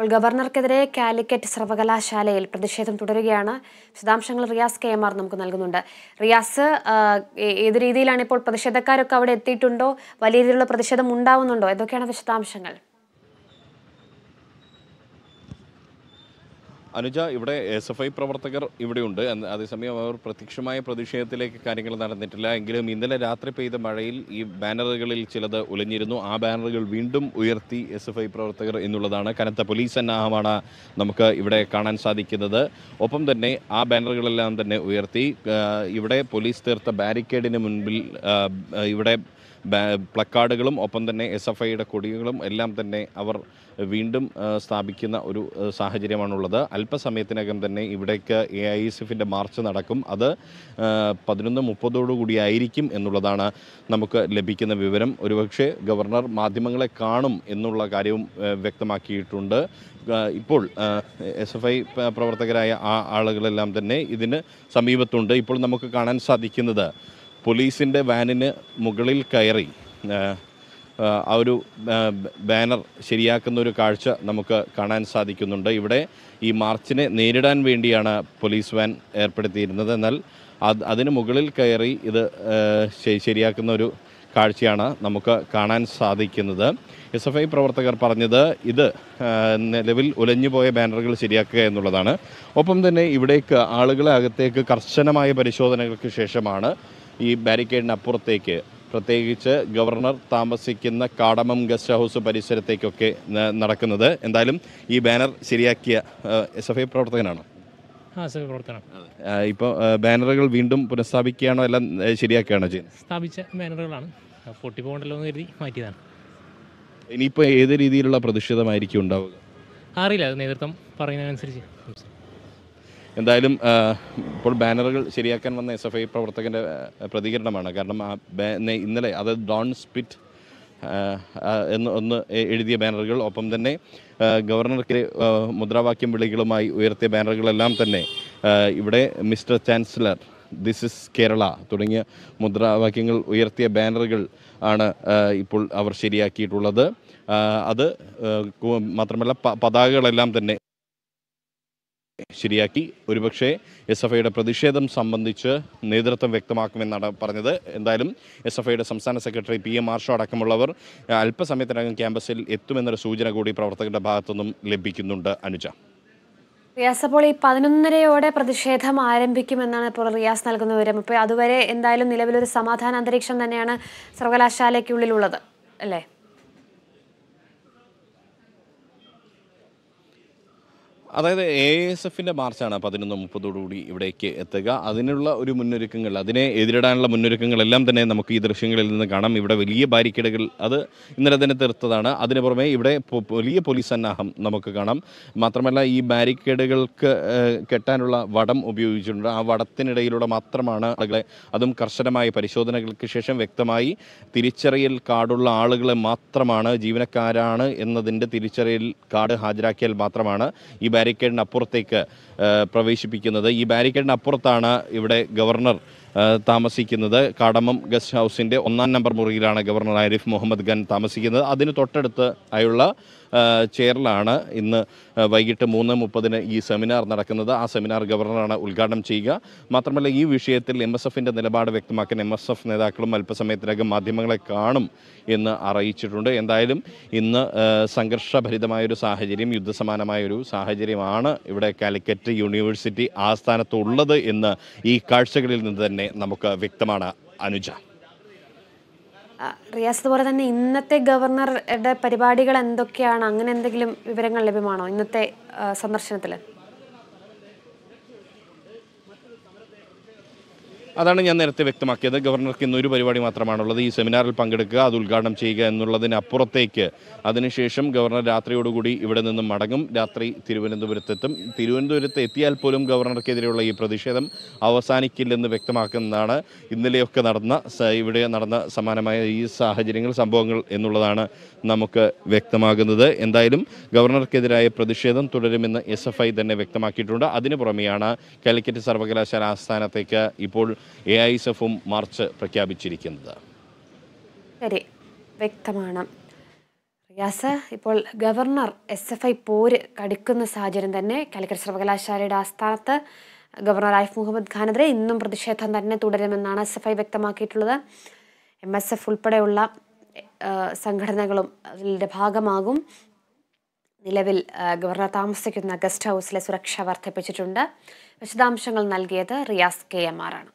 അപ്പോൾ ഗവർണർക്കെതിരെ കാലിക്കറ്റ് സർവകലാശാലയിൽ പ്രതിഷേധം തുടരുകയാണ് വിശദാംശങ്ങൾ റിയാസ് കെ എം ആർ നമുക്ക് നൽകുന്നുണ്ട് റിയാസ് ഏത് രീതിയിലാണ് ഇപ്പോൾ പ്രതിഷേധക്കാരൊക്കെ അവിടെ എത്തിയിട്ടുണ്ടോ വലിയ രീതിയിലുള്ള പ്രതിഷേധം ഉണ്ടാവുന്നുണ്ടോ എന്തൊക്കെയാണ് വിശദാംശങ്ങൾ അനുജ ഇവിടെ എസ് എഫ് ഐ പ്രവർത്തകർ ഇവിടെയുണ്ട് അതേസമയം അവർ പ്രത്യക്ഷമായ പ്രതിഷേധത്തിലേക്ക് കാര്യങ്ങൾ നടന്നിട്ടില്ല എങ്കിലും ഇന്നലെ രാത്രി പെയ്ത മഴയിൽ ഈ ബാനറുകളിൽ ചിലത് ഉലഞ്ഞിരുന്നു ആ ബാനറുകൾ വീണ്ടും ഉയർത്തി എസ് എഫ് ഐ പ്രവർത്തകർ എന്നുള്ളതാണ് കനത്ത പോലീസ് സന്നാഹമാണ് നമുക്ക് ഇവിടെ കാണാൻ സാധിക്കുന്നത് ഒപ്പം തന്നെ ആ ബാനറുകളെല്ലാം തന്നെ ഉയർത്തി ഇവിടെ പോലീസ് തീർത്ത ബാരിക്കേഡിന് മുൻപിൽ ഇവിടെ പ്ലക്കാർഡുകളും ഒപ്പം തന്നെ എസ് എഫ് ഐയുടെ കൊടികളും എല്ലാം തന്നെ അവർ വീണ്ടും സ്ഥാപിക്കുന്ന ഒരു സാഹചര്യമാണുള്ളത് അല്പസമയത്തിനകം തന്നെ ഇവിടേക്ക് എ ഐ എഫിൻ്റെ മാർച്ച് നടക്കും അത് പതിനൊന്ന് മുപ്പതോടുകൂടി ആയിരിക്കും എന്നുള്ളതാണ് നമുക്ക് ലഭിക്കുന്ന വിവരം ഒരുപക്ഷെ ഗവർണർ മാധ്യമങ്ങളെ കാണും എന്നുള്ള കാര്യവും വ്യക്തമാക്കിയിട്ടുണ്ട് ഇപ്പോൾ എസ് എഫ് ഐ പ്രവർത്തകരായ ആ ആളുകളെല്ലാം തന്നെ ഇതിന് സമീപത്തുണ്ട് ഇപ്പോൾ നമുക്ക് കാണാൻ സാധിക്കുന്നത് പോലീസിൻ്റെ വാനിന് മുകളിൽ കയറി ആ ഒരു ബാനർ ശരിയാക്കുന്ന ഒരു കാഴ്ച നമുക്ക് കാണാൻ സാധിക്കുന്നുണ്ട് ഇവിടെ ഈ മാർച്ചിനെ നേരിടാൻ വേണ്ടിയാണ് പോലീസ് വാൻ ഏർപ്പെടുത്തിയിരുന്നത് എന്നാൽ അത് അതിന് മുകളിൽ കയറി ഇത് ശരിയാക്കുന്ന ഒരു കാഴ്ചയാണ് നമുക്ക് കാണാൻ സാധിക്കുന്നത് എസ് എഫ് ഐ പ്രവർത്തകർ പറഞ്ഞത് ഇത് നിലവിൽ ഉലഞ്ഞുപോയ ബാനറുകൾ ശരിയാക്കുക എന്നുള്ളതാണ് ഒപ്പം തന്നെ ഇവിടേക്ക് ആളുകളെ അകത്തേക്ക് കർശനമായ പരിശോധനകൾക്ക് ശേഷമാണ് ഈ ബാരിക്കേഡിനപ്പുറത്തേക്ക് പ്രത്യേകിച്ച് ഗവർണർ താമസിക്കുന്ന കാടമം ഗസ്റ്റ് ഹൗസ് പരിസരത്തേക്കൊക്കെ നടക്കുന്നത് എന്തായാലും ഈ ബാനർ ശരിയാക്കിയ എസ് എഫ് ഐ പ്രവർത്തകനാണ് പ്രവർത്തനം ഇപ്പോൾ ബാനറുകൾ വീണ്ടും പുനഃസ്ഥാപിക്കുകയാണോ എല്ലാം ശരിയാക്കുകയാണോ ചെയ്യുന്നത് സ്ഥാപിച്ച ബാനറുകളാണ് പൊട്ടിപ്പോകണ്ടല്ലോ എന്ന് കരുതി മാറ്റിയതാണ് ഇനിയിപ്പോൾ ഏത് രീതിയിലുള്ള പ്രതിഷേധമായിരിക്കും ഉണ്ടാവുക അറിയില്ല നേതൃത്വം പറയുന്നതനുസരിച്ച് എന്തായാലും ഇപ്പോൾ ബാനറുകൾ ശരിയാക്കാൻ വന്ന എസ് എഫ് ഐ പ്രവർത്തകൻ്റെ പ്രതികരണമാണ് കാരണം ആ ഇന്നലെ അത് ഡോൺ സ്പിറ്റ് എന്ന് ഒന്ന് എഴുതിയ ബാനറുകൾ ഒപ്പം തന്നെ ഗവർണർക്ക് മുദ്രാവാക്യം വിളികളുമായി ഉയർത്തിയ ബാനറുകളെല്ലാം തന്നെ ഇവിടെ mister chancellor this is Kerala തുടങ്ങിയ മുദ്രാവാക്യങ്ങൾ ഉയർത്തിയ ബാനറുകൾ ആണ് ഇപ്പോൾ അവർ ശരിയാക്കിയിട്ടുള്ളത് അത് മാത്രമല്ല പതാകകളെല്ലാം തന്നെ ശരിയാക്കി ഒരുപക്ഷെ എസ് എഫ് ഐയുടെ പ്രതിഷേധം സംബന്ധിച്ച് നേതൃത്വം വ്യക്തമാക്കുമെന്നാണ് പറഞ്ഞത് എന്തായാലും എസ് എഫ് ഐയുടെ സംസ്ഥാന സെക്രട്ടറി പി എം മാർഷോ അടക്കമുള്ളവർ അല്പസമയത്തിനകം ക്യാമ്പസിൽ എത്തുമെന്നൊരു സൂചന കൂടി പ്രവർത്തകരുടെ ഭാഗത്തുനിന്നും ലഭിക്കുന്നുണ്ട് അനുജ റിയാസ് അപ്പോൾ ഈ പതിനൊന്നരയോടെ പ്രതിഷേധം ആരംഭിക്കുമെന്നാണ് ഇപ്പോൾ റിയാസ് നൽകുന്ന വിവരം അപ്പോൾ അതുവരെ എന്തായാലും നിലവിലൊരു സമാധാന അന്തരീക്ഷം തന്നെയാണ് സർവകലാശാലയ്ക്കുള്ളിലുള്ളത് അല്ലേ അതായത് എ എസ് എഫിൻ്റെ മാർച്ചാണ് പതിനൊന്ന് മുപ്പതോടുകൂടി ഇവിടേക്ക് എത്തുക അതിനുള്ള ഒരു മുന്നൊരുക്കങ്ങൾ അതിനെ എതിരിടാനുള്ള മുന്നൊരുക്കങ്ങളെല്ലാം തന്നെ നമുക്ക് ഈ ദൃശ്യങ്ങളിൽ നിന്ന് കാണാം ഇവിടെ വലിയ ബാരിക്കേഡുകൾ അത് ഇന്നലെ തന്നെ തീർത്തതാണ് അതിന് പുറമെ ഇവിടെ വലിയ പോലീസ് സന്നാഹം നമുക്ക് കാണാം മാത്രമല്ല ഈ ബാരിക്കേഡുകൾക്ക് കെട്ടാനുള്ള വടം ഉപയോഗിച്ചിട്ടുണ്ട് ആ വടത്തിനിടയിലൂടെ മാത്രമാണ് ആളുകളെ അതും കർശനമായ പരിശോധനകൾക്ക് ശേഷം വ്യക്തമായി തിരിച്ചറിയൽ കാർഡുള്ള ആളുകളെ മാത്രമാണ് ജീവനക്കാരാണ് എന്നതിൻ്റെ തിരിച്ചറിയൽ കാർഡ് ഹാജരാക്കിയാൽ മാത്രമാണ് ഈ ബാരിക്കേഡിനപ്പുറത്തേക്ക് പ്രവേശിപ്പിക്കുന്നത് ഈ ബാരിക്കേഡിനപ്പുറത്താണ് ഇവിടെ ഗവർണർ താമസിക്കുന്നത് കടമം ഗസ്റ്റ് ഹൗസിൻ്റെ ഒന്നാം നമ്പർ മുറിയിലാണ് ഗവർണർ ആരിഫ് മുഹമ്മദ് ഖാൻ താമസിക്കുന്നത് അതിന് തൊട്ടടുത്ത് ആയുള്ള ചെയറിലാണ് ഇന്ന് വൈകിട്ട് മൂന്ന് മുപ്പതിന് ഈ സെമിനാർ നടക്കുന്നത് ആ സെമിനാർ ഗവർണറാണ് ഉദ്ഘാടനം ചെയ്യുക മാത്രമല്ല ഈ വിഷയത്തിൽ എം എസ് എഫിൻ്റെ നിലപാട് വ്യക്തമാക്കാൻ എം എസ് എഫ് നേതാക്കളും അല്പസമയത്തിനകം മാധ്യമങ്ങളെ കാണും എന്ന് അറിയിച്ചിട്ടുണ്ട് എന്തായാലും ഇന്ന് സംഘർഷഭരിതമായൊരു സാഹചര്യം യുദ്ധസമാനമായൊരു സാഹചര്യമാണ് ഇവിടെ കാലിക്കറ്റ് യൂണിവേഴ്സിറ്റി ആസ്ഥാനത്തുള്ളത് എന്ന് ഈ കാഴ്ചകളിൽ നിന്ന് തന്നെ തന്നെ നമുക്ക് വ്യക്തമാണ് അനുജ റിയാസ് പോലെ തന്നെ ഇന്നത്തെ ഗവർണറുടെ പരിപാടികൾ എന്തൊക്കെയാണ് അങ്ങനെ എന്തെങ്കിലും വിവരങ്ങൾ ലഭ്യമാണോ ഇന്നത്തെ സന്ദർശനത്തിൽ അതാണ് ഞാൻ നേരത്തെ വ്യക്തമാക്കിയത് ഗവർണർക്ക് ഇന്നൊരു പരിപാടി മാത്രമാണുള്ളത് ഈ സെമിനാറിൽ പങ്കെടുക്കുക അത് ഉദ്ഘാടനം ചെയ്യുക എന്നുള്ളതിനപ്പുറത്തേക്ക് അതിനുശേഷം ഗവർണർ രാത്രിയോടുകൂടി ഇവിടെ നിന്നും മടങ്ങും രാത്രി തിരുവനന്തപുരത്തെത്തും തിരുവനന്തപുരത്ത് എത്തിയാൽ പോലും ഗവർണർക്കെതിരെയുള്ള ഈ പ്രതിഷേധം അവസാനിക്കില്ലെന്ന് വ്യക്തമാക്കുന്നതാണ് ഇന്നലെയൊക്കെ നടന്ന ഇവിടെ നടന്ന സമാനമായ ഈ സാഹചര്യങ്ങൾ സംഭവങ്ങൾ എന്നുള്ളതാണ് നമുക്ക് വ്യക്തമാകുന്നത് എന്തായാലും ഗവർണർക്കെതിരായ പ്രതിഷേധം തുടരുമെന്ന് എസ് തന്നെ വ്യക്തമാക്കിയിട്ടുണ്ട് അതിനു പുറമെയാണ് കാലിക്കറ്റ് സർവകലാശാല ആസ്ഥാനത്തേക്ക് ഇപ്പോൾ എ ഐ എസ് എഫും മാർച്ച് പ്രഖ്യാപിച്ചിരിക്കുന്നത് ശരി വ്യക്തമാണ് റിയാസ് ഇപ്പോൾ ഗവർണർ എസ് എഫ് ഐ പോര് കടിക്കുന്ന സാഹചര്യം തന്നെ കാലിക്കറ്റ് സർവകലാശാലയുടെ ആസ്ഥാനത്ത് ഗവർണർ ആരിഫ് മുഹമ്മദ് ഖാനെതിരെ ഇന്നും പ്രതിഷേധം തന്നെ തുടരുമെന്നാണ് എസ് എഫ് ഐ വ്യക്തമാക്കിയിട്ടുള്ളത് എം എസ് എഫ് ഉൾപ്പെടെയുള്ള സംഘടനകളും അതിൻ്റെ ഭാഗമാകും നിലവിൽ ഗവർണർ താമസിക്കുന്ന ഗസ്റ്റ് ഹൗസിലെ സുരക്ഷ വർദ്ധിപ്പിച്ചിട്ടുണ്ട് വിശദാംശങ്ങൾ നൽകിയത് റിയാസ് കെ എം ആറാണ്